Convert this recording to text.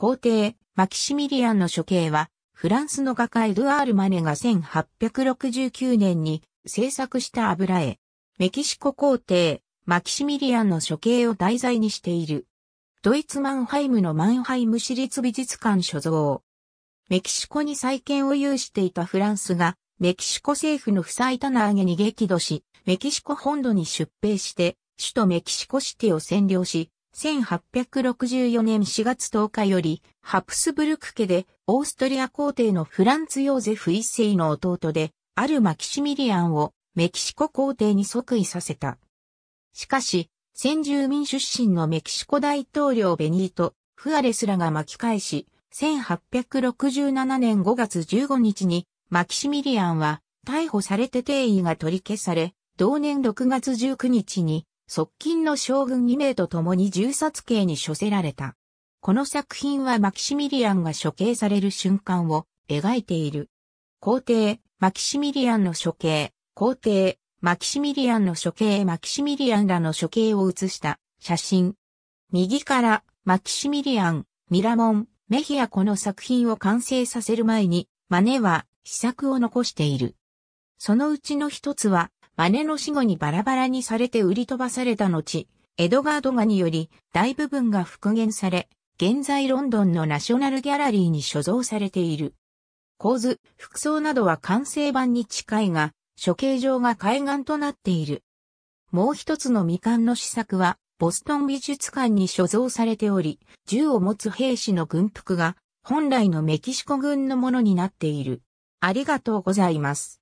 皇帝、マキシミリアンの処刑は、フランスの画家エドアール・マネが1869年に制作した油絵。メキシコ皇帝、マキシミリアンの処刑を題材にしている。ドイツマンハイムのマンハイム市立美術館所蔵。メキシコに再建を有していたフランスが、メキシコ政府の負債棚上げに激怒し、メキシコ本土に出兵して、首都メキシコシティを占領し、1864年4月10日より、ハプスブルク家で、オーストリア皇帝のフランツ・ヨーゼフ一世の弟で、あるマキシミリアンをメキシコ皇帝に即位させた。しかし、先住民出身のメキシコ大統領ベニート・フアレスらが巻き返し、1867年5月15日に、マキシミリアンは逮捕されて定位が取り消され、同年6月19日に側近の将軍2名と共に銃殺刑に処せられた。この作品はマキシミリアンが処刑される瞬間を描いている。皇帝、マキシミリアンの処刑、皇帝、マキシミリアンの処刑、マキシミリアンらの処刑を写した写真。右から、マキシミリアン、ミラモン、メヒアこの作品を完成させる前に、マネは、試作を残している。そのうちの一つは、姉の死後にバラバラにされて売り飛ばされた後、エドガードガにより大部分が復元され、現在ロンドンのナショナルギャラリーに所蔵されている。構図、服装などは完成版に近いが、処刑場が海岸となっている。もう一つの未完の試作は、ボストン美術館に所蔵されており、銃を持つ兵士の軍服が、本来のメキシコ軍のものになっている。ありがとうございます。